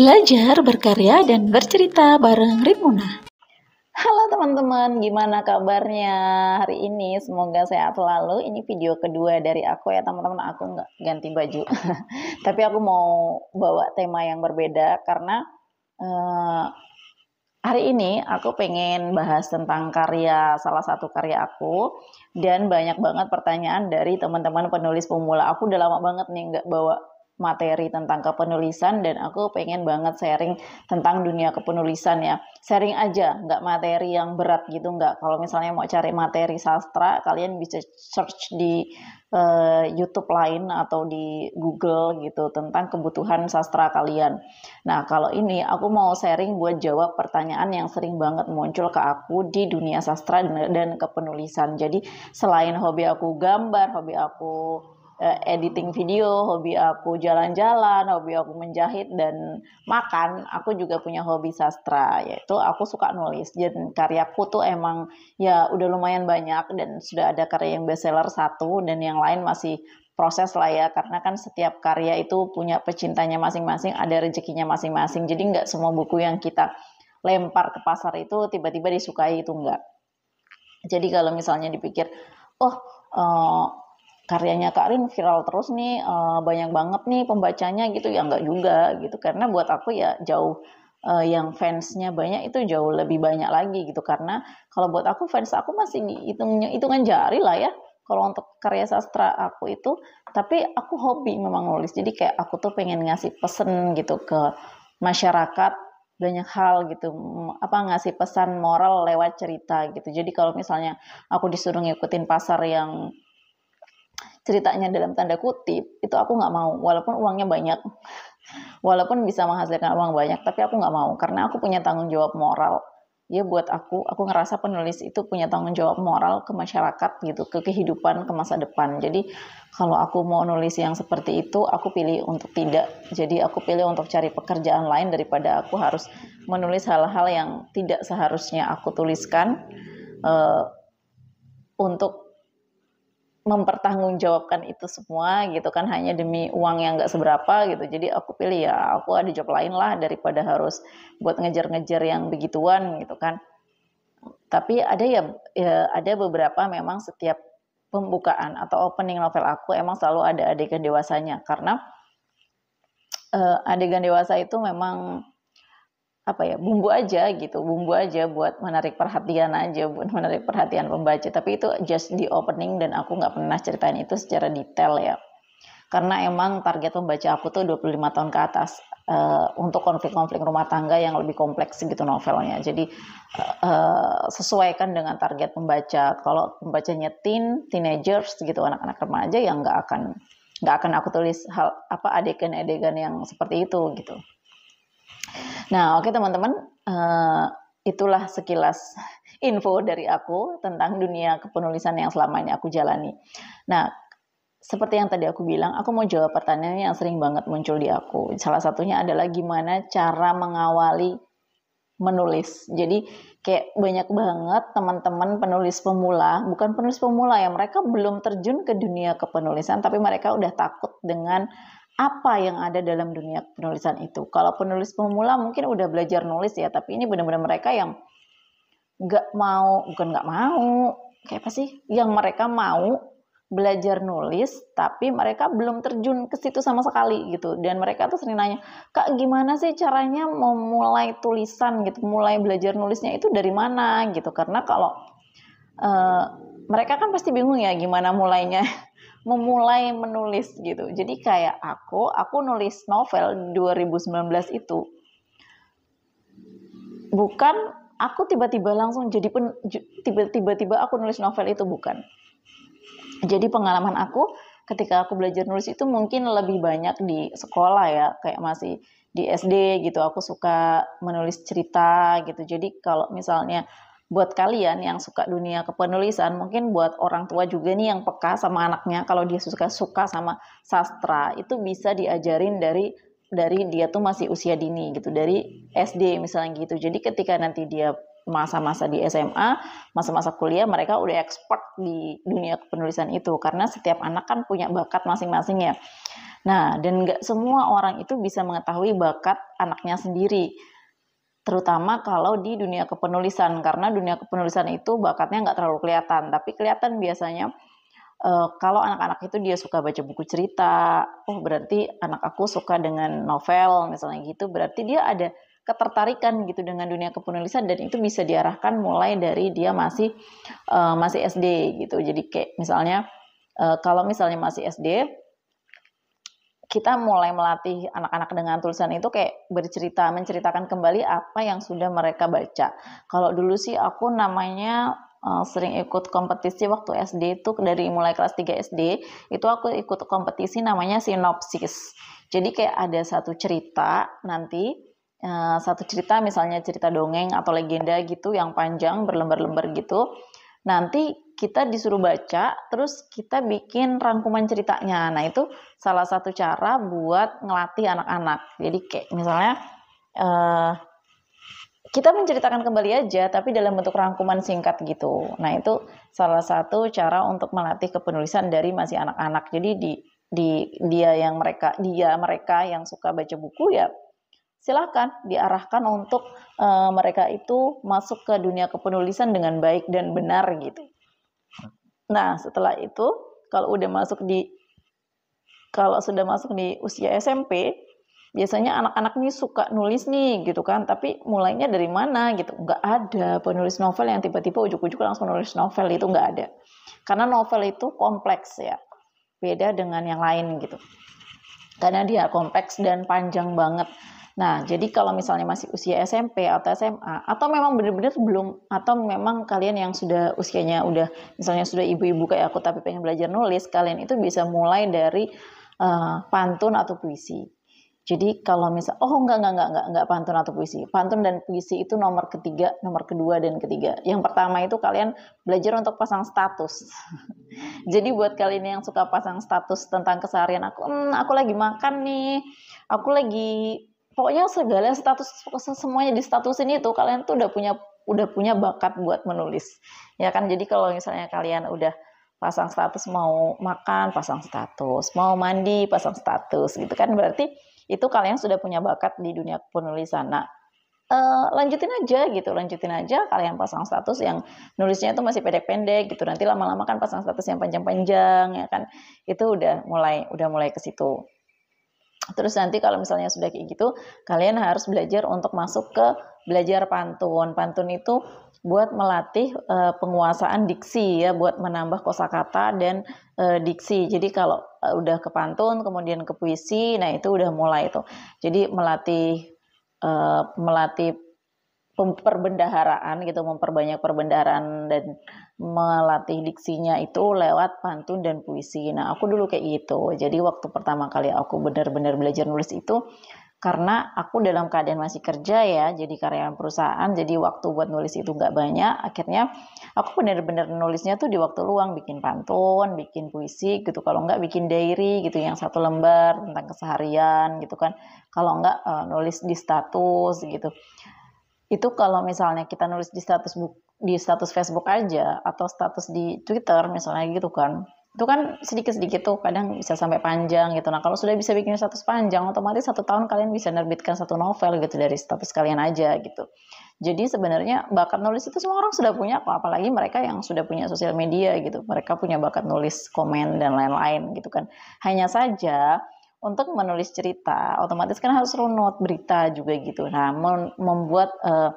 Belajar, berkarya, dan bercerita bareng Rimuna. Halo teman-teman, gimana kabarnya hari ini? Semoga sehat selalu. Ini video kedua dari aku ya teman-teman. Aku nggak ganti baju, tapi aku mau bawa tema yang berbeda karena uh, hari ini aku pengen bahas tentang karya salah satu karya aku dan banyak banget pertanyaan dari teman-teman penulis pemula. Aku udah lama banget nih nggak bawa materi tentang kepenulisan dan aku pengen banget sharing tentang dunia kepenulisan ya sharing aja nggak materi yang berat gitu nggak kalau misalnya mau cari materi sastra kalian bisa search di uh, YouTube lain atau di Google gitu tentang kebutuhan sastra kalian nah kalau ini aku mau sharing buat jawab pertanyaan yang sering banget muncul ke aku di dunia sastra dan kepenulisan jadi selain hobi aku gambar hobi aku Eh, editing video, hobi aku jalan-jalan, hobi aku menjahit dan makan. Aku juga punya hobi sastra, yaitu aku suka nulis. Dan karyaku tuh emang ya udah lumayan banyak dan sudah ada karya yang bestseller satu dan yang lain masih proses lah ya karena kan setiap karya itu punya pecintanya masing-masing ada rezekinya masing-masing jadi nggak semua buku yang kita lempar ke pasar itu tiba-tiba disukai itu nggak jadi kalau misalnya dipikir oh uh, karyanya Kak Rin viral terus nih uh, banyak banget nih pembacanya gitu ya nggak juga gitu karena buat aku ya jauh uh, yang fansnya banyak itu jauh lebih banyak lagi gitu karena kalau buat aku fans aku masih hitungnya hitungan jari lah ya kalau untuk karya sastra aku itu tapi aku hobi memang nulis jadi kayak aku tuh pengen ngasih pesen gitu ke masyarakat banyak hal gitu apa ngasih pesan moral lewat cerita gitu jadi kalau misalnya aku disuruh ngikutin pasar yang ceritanya dalam tanda kutip itu aku nggak mau walaupun uangnya banyak walaupun bisa menghasilkan uang banyak tapi aku nggak mau karena aku punya tanggung jawab moral ya buat aku aku ngerasa penulis itu punya tanggung jawab moral ke masyarakat gitu ke kehidupan ke masa depan jadi kalau aku mau nulis yang seperti itu aku pilih untuk tidak jadi aku pilih untuk cari pekerjaan lain daripada aku harus menulis hal-hal yang tidak seharusnya aku tuliskan uh, untuk mempertanggungjawabkan itu semua gitu kan hanya demi uang yang nggak seberapa gitu jadi aku pilih ya aku ada job lain lah daripada harus buat ngejar-ngejar yang begituan gitu kan tapi ada ya, ya ada beberapa memang setiap pembukaan atau opening novel aku emang selalu ada adegan dewasanya karena uh, adegan dewasa itu memang apa ya bumbu aja gitu bumbu aja buat menarik perhatian aja buat menarik perhatian pembaca tapi itu just di opening dan aku nggak pernah ceritain itu secara detail ya karena emang target pembaca aku tuh 25 tahun ke atas uh, untuk konflik-konflik rumah tangga yang lebih kompleks gitu novelnya jadi uh, sesuaikan dengan target pembaca kalau pembacanya teen teenagers gitu anak-anak remaja yang nggak akan nggak akan aku tulis hal apa adegan-adegan yang seperti itu gitu Nah, oke okay, teman-teman, uh, itulah sekilas info dari aku tentang dunia kepenulisan yang selama ini aku jalani. Nah, seperti yang tadi aku bilang, aku mau jawab pertanyaan yang sering banget muncul di aku. Salah satunya adalah gimana cara mengawali menulis. Jadi kayak banyak banget teman-teman penulis pemula, bukan penulis pemula ya, mereka belum terjun ke dunia kepenulisan tapi mereka udah takut dengan apa yang ada dalam dunia penulisan itu. Kalau penulis pemula mungkin udah belajar nulis ya, tapi ini benar-benar mereka yang nggak mau, bukan nggak mau, kayak apa sih? Yang mereka mau belajar nulis, tapi mereka belum terjun ke situ sama sekali gitu. Dan mereka tuh sering nanya, kak gimana sih caranya memulai tulisan gitu, mulai belajar nulisnya itu dari mana gitu? Karena kalau uh, mereka kan pasti bingung ya gimana mulainya memulai menulis gitu. Jadi kayak aku, aku nulis novel 2019 itu bukan aku tiba-tiba langsung jadi pen, tiba-tiba aku nulis novel itu bukan. Jadi pengalaman aku ketika aku belajar nulis itu mungkin lebih banyak di sekolah ya, kayak masih di SD gitu aku suka menulis cerita gitu. Jadi kalau misalnya buat kalian yang suka dunia kepenulisan, mungkin buat orang tua juga nih yang peka sama anaknya, kalau dia suka suka sama sastra, itu bisa diajarin dari dari dia tuh masih usia dini gitu, dari SD misalnya gitu. Jadi ketika nanti dia masa-masa di SMA, masa-masa kuliah mereka udah expert di dunia kepenulisan itu karena setiap anak kan punya bakat masing-masing ya. Nah, dan nggak semua orang itu bisa mengetahui bakat anaknya sendiri terutama kalau di dunia kepenulisan karena dunia kepenulisan itu bakatnya nggak terlalu kelihatan tapi kelihatan biasanya uh, kalau anak-anak itu dia suka baca buku cerita oh berarti anak aku suka dengan novel misalnya gitu berarti dia ada ketertarikan gitu dengan dunia kepenulisan dan itu bisa diarahkan mulai dari dia masih uh, masih SD gitu jadi kayak misalnya uh, kalau misalnya masih SD kita mulai melatih anak-anak dengan tulisan itu kayak bercerita, menceritakan kembali apa yang sudah mereka baca. Kalau dulu sih aku namanya eh, sering ikut kompetisi waktu SD itu dari mulai kelas 3 SD, itu aku ikut kompetisi namanya sinopsis. Jadi kayak ada satu cerita nanti eh, satu cerita misalnya cerita dongeng atau legenda gitu yang panjang berlembar-lembar gitu. Nanti kita disuruh baca, terus kita bikin rangkuman ceritanya. Nah, itu salah satu cara buat ngelatih anak-anak. Jadi kayak misalnya uh, kita menceritakan kembali aja, tapi dalam bentuk rangkuman singkat gitu. Nah, itu salah satu cara untuk melatih kepenulisan dari masih anak-anak. Jadi di di dia yang mereka dia mereka yang suka baca buku ya silahkan diarahkan untuk uh, mereka itu masuk ke dunia kepenulisan dengan baik dan benar gitu. Nah, setelah itu kalau udah masuk di kalau sudah masuk di usia SMP, biasanya anak-anak ini suka nulis nih gitu kan, tapi mulainya dari mana gitu. Nggak ada penulis novel yang tiba-tiba ujuk-ujuk langsung nulis novel itu nggak ada. Karena novel itu kompleks ya. Beda dengan yang lain gitu. Karena dia kompleks dan panjang banget. Nah, jadi kalau misalnya masih usia SMP atau SMA atau memang benar-benar belum atau memang kalian yang sudah usianya udah misalnya sudah ibu-ibu kayak aku tapi pengen belajar nulis, kalian itu bisa mulai dari uh, pantun atau puisi. Jadi kalau misal, oh enggak, enggak, enggak, enggak, enggak pantun atau puisi. Pantun dan puisi itu nomor ketiga, nomor kedua, dan ketiga. Yang pertama itu kalian belajar untuk pasang status. Jadi buat kalian yang suka pasang status tentang keseharian aku, hmm, aku lagi makan nih, aku lagi pokoknya segala status semuanya di status ini tuh kalian tuh udah punya udah punya bakat buat menulis ya kan jadi kalau misalnya kalian udah pasang status mau makan pasang status mau mandi pasang status gitu kan berarti itu kalian sudah punya bakat di dunia penulisan nah uh, lanjutin aja gitu, lanjutin aja kalian pasang status yang nulisnya itu masih pendek-pendek gitu. Nanti lama-lama kan pasang status yang panjang-panjang ya kan. Itu udah mulai udah mulai ke situ. Terus nanti kalau misalnya sudah kayak gitu, kalian harus belajar untuk masuk ke belajar pantun. Pantun itu buat melatih e, penguasaan diksi ya, buat menambah kosakata dan e, diksi. Jadi kalau e, udah ke pantun, kemudian ke puisi, nah itu udah mulai itu. Jadi melatih e, melatih perbendaharaan gitu memperbanyak perbendaharaan dan melatih diksinya itu lewat pantun dan puisi. Nah aku dulu kayak gitu. Jadi waktu pertama kali aku benar-benar belajar nulis itu karena aku dalam keadaan masih kerja ya, jadi karyawan perusahaan, jadi waktu buat nulis itu nggak banyak. Akhirnya aku benar-benar nulisnya tuh di waktu luang, bikin pantun, bikin puisi gitu. Kalau nggak bikin diary gitu, yang satu lembar tentang keseharian gitu kan. Kalau nggak eh, nulis di status gitu itu kalau misalnya kita nulis di status book, di status Facebook aja atau status di Twitter misalnya gitu kan itu kan sedikit-sedikit tuh kadang bisa sampai panjang gitu nah kalau sudah bisa bikin status panjang otomatis satu tahun kalian bisa nerbitkan satu novel gitu dari status kalian aja gitu jadi sebenarnya bakat nulis itu semua orang sudah punya kok apalagi mereka yang sudah punya sosial media gitu mereka punya bakat nulis komen dan lain-lain gitu kan hanya saja untuk menulis cerita otomatis kan harus runut berita juga gitu nah membuat uh,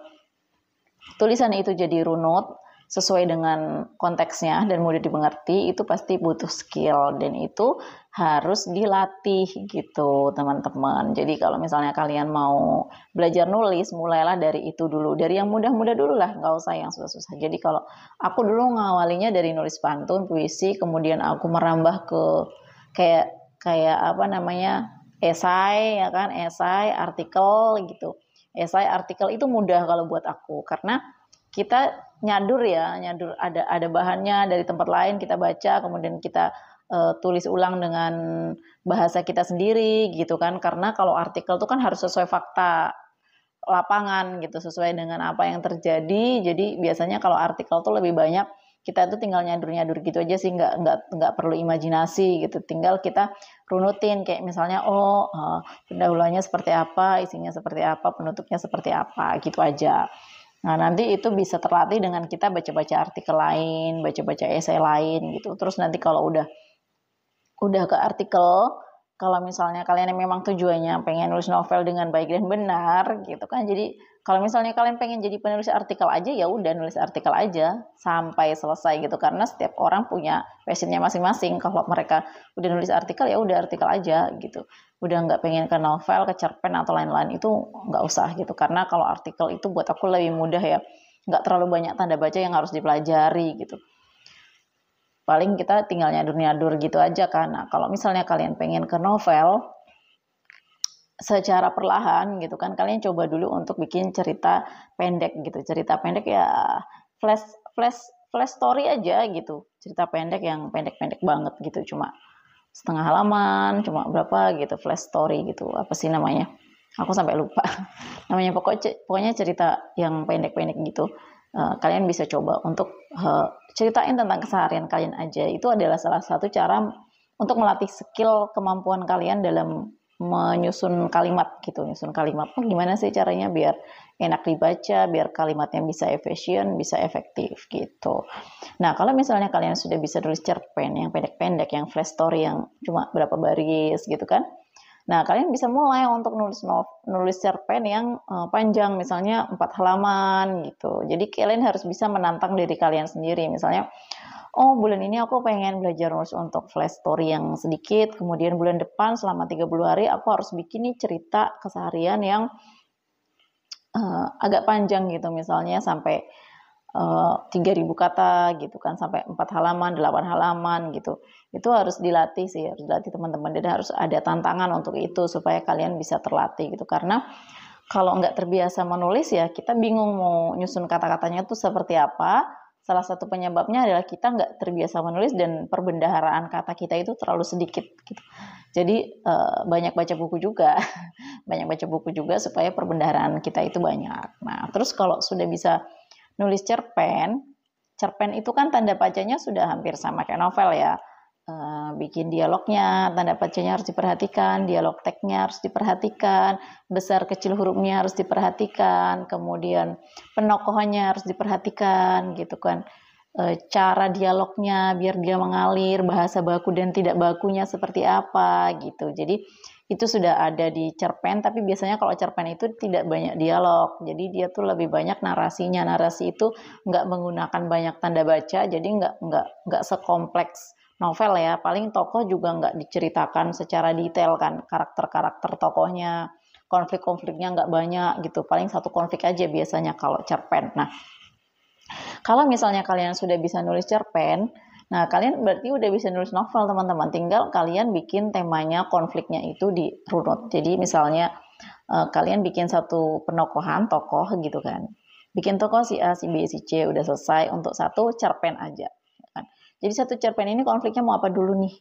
tulisan itu jadi runut sesuai dengan konteksnya dan mudah dimengerti itu pasti butuh skill dan itu harus dilatih gitu teman-teman jadi kalau misalnya kalian mau belajar nulis mulailah dari itu dulu dari yang mudah-mudah dulu lah nggak usah yang susah-susah jadi kalau aku dulu ngawalinya dari nulis pantun puisi kemudian aku merambah ke kayak kayak apa namanya esai ya kan esai artikel gitu esai artikel itu mudah kalau buat aku karena kita nyadur ya nyadur ada ada bahannya dari tempat lain kita baca kemudian kita uh, tulis ulang dengan bahasa kita sendiri gitu kan karena kalau artikel itu kan harus sesuai fakta lapangan gitu sesuai dengan apa yang terjadi jadi biasanya kalau artikel tuh lebih banyak kita tuh tinggal nyadur-nyadur gitu aja sih nggak nggak nggak perlu imajinasi gitu tinggal kita runutin kayak misalnya oh uh, seperti apa isinya seperti apa penutupnya seperti apa gitu aja nah nanti itu bisa terlatih dengan kita baca-baca artikel lain baca-baca esai lain gitu terus nanti kalau udah udah ke artikel kalau misalnya kalian yang memang tujuannya pengen nulis novel dengan baik dan benar gitu kan jadi kalau misalnya kalian pengen jadi penulis artikel aja ya udah nulis artikel aja sampai selesai gitu karena setiap orang punya passionnya masing-masing kalau mereka udah nulis artikel ya udah artikel aja gitu udah nggak pengen ke novel ke cerpen atau lain-lain itu nggak usah gitu karena kalau artikel itu buat aku lebih mudah ya nggak terlalu banyak tanda baca yang harus dipelajari gitu paling kita tinggal nyadur-nyadur gitu aja kan. Nah, kalau misalnya kalian pengen ke novel secara perlahan gitu kan, kalian coba dulu untuk bikin cerita pendek gitu. Cerita pendek ya flash flash flash story aja gitu. Cerita pendek yang pendek-pendek banget gitu cuma setengah halaman, cuma berapa gitu flash story gitu. Apa sih namanya? Aku sampai lupa. namanya pokoknya pokoknya cerita yang pendek-pendek gitu Eh, kalian bisa coba untuk uh, ceritain tentang keseharian kalian aja. Itu adalah salah satu cara untuk melatih skill kemampuan kalian dalam menyusun kalimat gitu, nyusun kalimat. Oh, gimana sih caranya biar enak dibaca, biar kalimatnya bisa efisien, bisa efektif gitu. Nah, kalau misalnya kalian sudah bisa tulis cerpen yang pendek-pendek, yang flash story yang cuma berapa baris gitu kan, Nah, kalian bisa mulai untuk nulis novel, nulis cerpen yang uh, panjang, misalnya empat halaman gitu. Jadi kalian harus bisa menantang diri kalian sendiri, misalnya. Oh, bulan ini aku pengen belajar nulis untuk flash story yang sedikit. Kemudian bulan depan selama 30 hari aku harus bikin nih cerita keseharian yang uh, agak panjang gitu. Misalnya sampai Eh, tiga ribu kata gitu kan sampai empat halaman, delapan halaman gitu. Itu harus dilatih sih, harus dilatih teman-teman. Jadi harus ada tantangan untuk itu supaya kalian bisa terlatih gitu. Karena kalau nggak terbiasa menulis ya kita bingung mau nyusun kata-katanya tuh seperti apa. Salah satu penyebabnya adalah kita nggak terbiasa menulis dan perbendaharaan kata kita itu terlalu sedikit. Gitu. Jadi eh, banyak baca buku juga, banyak baca buku juga supaya perbendaharaan kita itu banyak. Nah terus kalau sudah bisa nulis cerpen, cerpen itu kan tanda bacanya sudah hampir sama kayak novel ya. Eh, bikin dialognya, tanda bacanya harus diperhatikan, dialog teksnya harus diperhatikan, besar kecil hurufnya harus diperhatikan, kemudian penokohannya harus diperhatikan gitu kan. Eh, cara dialognya biar dia mengalir, bahasa baku dan tidak bakunya seperti apa gitu. Jadi itu sudah ada di cerpen tapi biasanya kalau cerpen itu tidak banyak dialog jadi dia tuh lebih banyak narasinya narasi itu nggak menggunakan banyak tanda baca jadi nggak nggak nggak sekompleks novel ya paling tokoh juga nggak diceritakan secara detail kan karakter-karakter tokohnya konflik-konfliknya nggak banyak gitu paling satu konflik aja biasanya kalau cerpen nah kalau misalnya kalian sudah bisa nulis cerpen Nah, kalian berarti udah bisa nulis novel, teman-teman. Tinggal kalian bikin temanya, konfliknya itu di runut. Jadi, misalnya uh, kalian bikin satu penokohan, tokoh gitu kan. Bikin tokoh si A, si B, si C udah selesai untuk satu cerpen aja. Ya kan? Jadi, satu cerpen ini konfliknya mau apa dulu nih?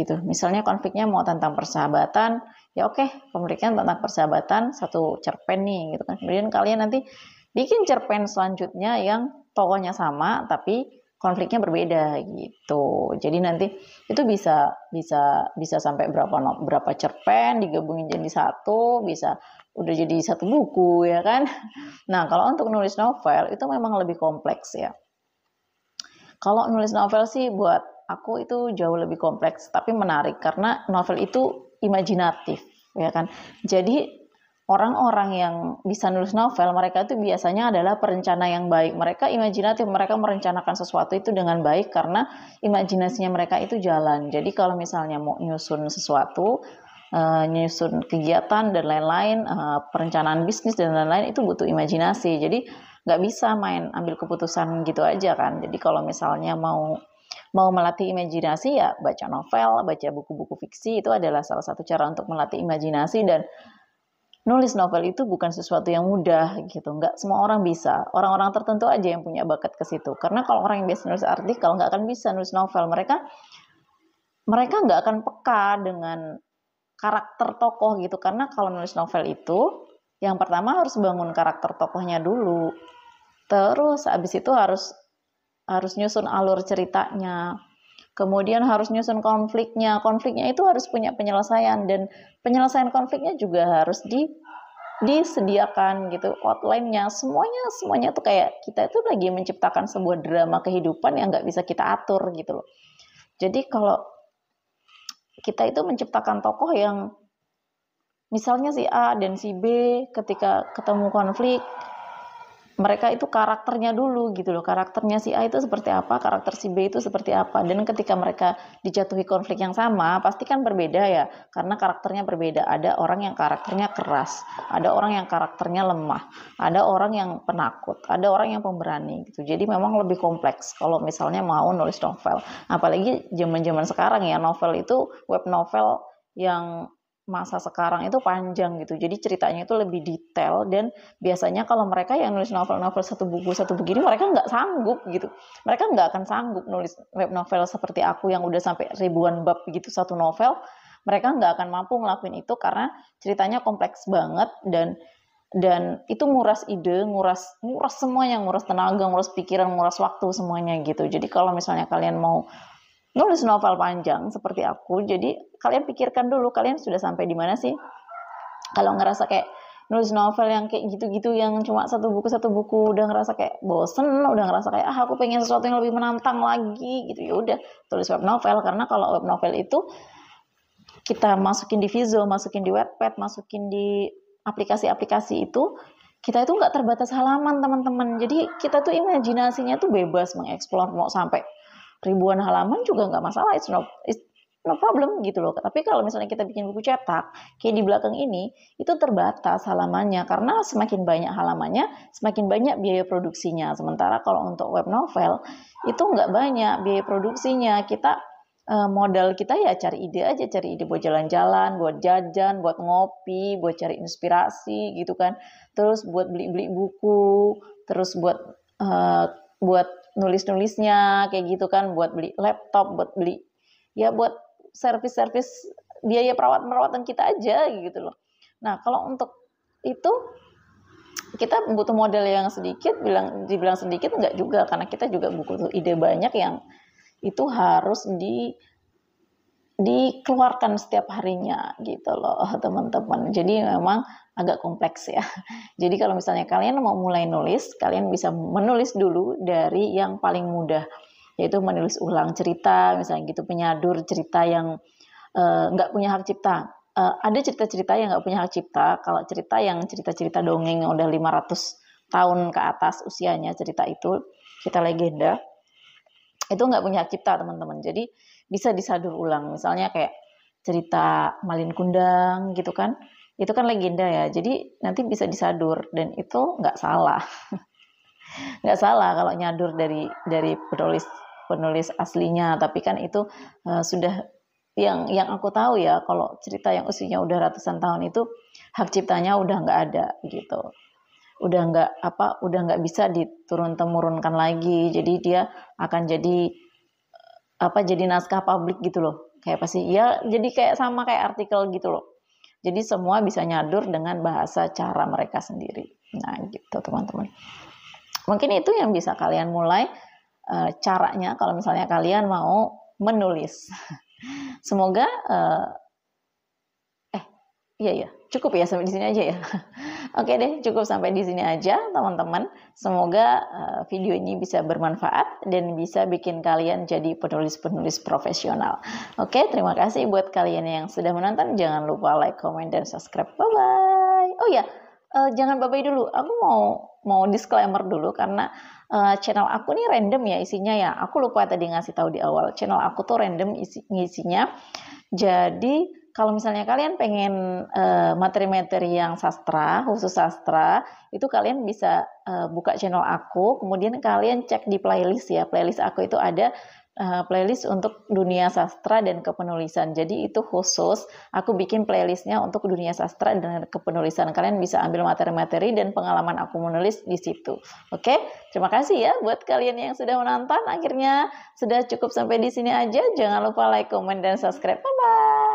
Gitu. Misalnya konfliknya mau tentang persahabatan, ya oke, okay, konfliknya tentang persahabatan satu cerpen nih gitu kan. Kemudian kalian nanti bikin cerpen selanjutnya yang tokohnya sama tapi konfliknya berbeda gitu. Jadi nanti itu bisa bisa bisa sampai berapa berapa cerpen digabungin jadi satu, bisa udah jadi satu buku ya kan. Nah, kalau untuk nulis novel itu memang lebih kompleks ya. Kalau nulis novel sih buat aku itu jauh lebih kompleks tapi menarik karena novel itu imajinatif ya kan. Jadi orang-orang yang bisa nulis novel, mereka itu biasanya adalah perencana yang baik. Mereka imajinatif, mereka merencanakan sesuatu itu dengan baik karena imajinasinya mereka itu jalan. Jadi kalau misalnya mau nyusun sesuatu, uh, nyusun kegiatan dan lain-lain, uh, perencanaan bisnis dan lain-lain itu butuh imajinasi. Jadi nggak bisa main ambil keputusan gitu aja kan. Jadi kalau misalnya mau mau melatih imajinasi ya baca novel, baca buku-buku fiksi itu adalah salah satu cara untuk melatih imajinasi dan nulis novel itu bukan sesuatu yang mudah gitu. Nggak semua orang bisa. Orang-orang tertentu aja yang punya bakat ke situ. Karena kalau orang yang biasa nulis artikel nggak akan bisa nulis novel. Mereka mereka nggak akan peka dengan karakter tokoh gitu. Karena kalau nulis novel itu, yang pertama harus bangun karakter tokohnya dulu. Terus abis itu harus harus nyusun alur ceritanya kemudian harus nyusun konfliknya. Konfliknya itu harus punya penyelesaian dan penyelesaian konfliknya juga harus di disediakan gitu outline-nya semuanya semuanya tuh kayak kita itu lagi menciptakan sebuah drama kehidupan yang nggak bisa kita atur gitu loh jadi kalau kita itu menciptakan tokoh yang misalnya si A dan si B ketika ketemu konflik mereka itu karakternya dulu gitu loh karakternya si A itu seperti apa karakter si B itu seperti apa dan ketika mereka dijatuhi konflik yang sama pasti kan berbeda ya karena karakternya berbeda ada orang yang karakternya keras ada orang yang karakternya lemah ada orang yang penakut ada orang yang pemberani gitu jadi memang lebih kompleks kalau misalnya mau nulis novel apalagi zaman zaman sekarang ya novel itu web novel yang masa sekarang itu panjang gitu. Jadi ceritanya itu lebih detail dan biasanya kalau mereka yang nulis novel-novel satu buku satu begini mereka nggak sanggup gitu. Mereka nggak akan sanggup nulis web novel seperti aku yang udah sampai ribuan bab gitu satu novel. Mereka nggak akan mampu ngelakuin itu karena ceritanya kompleks banget dan dan itu nguras ide, nguras nguras semuanya, nguras tenaga, nguras pikiran, nguras waktu semuanya gitu. Jadi kalau misalnya kalian mau nulis novel panjang seperti aku, jadi kalian pikirkan dulu kalian sudah sampai di mana sih? Kalau ngerasa kayak nulis novel yang kayak gitu-gitu yang cuma satu buku satu buku udah ngerasa kayak bosen udah ngerasa kayak ah aku pengen sesuatu yang lebih menantang lagi gitu ya udah tulis web novel karena kalau web novel itu kita masukin di Vizo, masukin di Wattpad, masukin di aplikasi-aplikasi itu kita itu nggak terbatas halaman teman-teman jadi kita tuh imajinasinya tuh bebas mengeksplor mau sampai ribuan halaman juga nggak masalah it's no it's no problem gitu loh tapi kalau misalnya kita bikin buku cetak kayak di belakang ini itu terbatas halamannya karena semakin banyak halamannya semakin banyak biaya produksinya sementara kalau untuk web novel itu nggak banyak biaya produksinya kita eh, modal kita ya cari ide aja, cari ide buat jalan-jalan, buat jajan, buat ngopi, buat cari inspirasi gitu kan. Terus buat beli-beli buku, terus buat uh, buat nulis-nulisnya kayak gitu kan buat beli laptop, buat beli ya buat servis-servis biaya perawat perawatan kita aja gitu loh. Nah, kalau untuk itu kita butuh model yang sedikit, bilang dibilang sedikit enggak juga karena kita juga butuh ide banyak yang itu harus di dikeluarkan setiap harinya gitu loh teman-teman. Jadi memang agak kompleks ya. Jadi kalau misalnya kalian mau mulai nulis, kalian bisa menulis dulu dari yang paling mudah yaitu menulis ulang cerita misalnya gitu penyadur cerita yang eh, nggak uh, punya hak cipta. Uh, ada cerita-cerita yang nggak punya hak cipta. Kalau cerita yang cerita-cerita dongeng yang udah 500 tahun ke atas usianya cerita itu, cerita legenda itu nggak punya hak cipta teman-teman jadi bisa disadur ulang misalnya kayak cerita Malin Kundang gitu kan itu kan legenda ya jadi nanti bisa disadur dan itu nggak salah nggak salah kalau nyadur dari dari penulis penulis aslinya tapi kan itu uh, sudah yang yang aku tahu ya kalau cerita yang usianya udah ratusan tahun itu hak ciptanya udah nggak ada gitu udah nggak apa udah nggak bisa diturun temurunkan lagi jadi dia akan jadi eh, apa jadi naskah publik gitu loh kayak pasti ya jadi kayak sama kayak artikel gitu loh jadi semua bisa nyadur dengan bahasa cara mereka sendiri nah gitu teman-teman mungkin itu yang bisa kalian mulai eh, caranya kalau misalnya kalian mau menulis semoga eh, Iya ya, cukup ya sampai di sini aja ya. Oke deh, cukup sampai di sini aja teman-teman. Semoga eh, video ini bisa bermanfaat dan bisa bikin kalian jadi penulis-penulis profesional. Oke, terima kasih buat kalian yang sudah menonton. Jangan lupa like, comment, dan subscribe. Bye bye. Oh ya, jangan bye bye dulu. Aku mau mau disclaimer dulu karena eh, channel aku nih random ya isinya ya. Aku lupa tadi ngasih tahu di awal. Channel aku tuh random isi, isinya. Jadi kalau misalnya kalian pengen eh, materi-materi uh, yang sastra, khusus sastra, itu kalian bisa uh, buka channel aku, kemudian kalian cek di playlist ya. Playlist aku itu ada uh, playlist untuk dunia sastra dan kepenulisan. Jadi itu khusus, aku bikin playlistnya untuk dunia sastra dan kepenulisan. Kalian bisa ambil materi-materi dan pengalaman aku menulis di situ. Oke, terima kasih ya buat kalian yang sudah menonton. Akhirnya sudah cukup sampai di sini aja. Jangan lupa like, comment, dan subscribe. Bye-bye.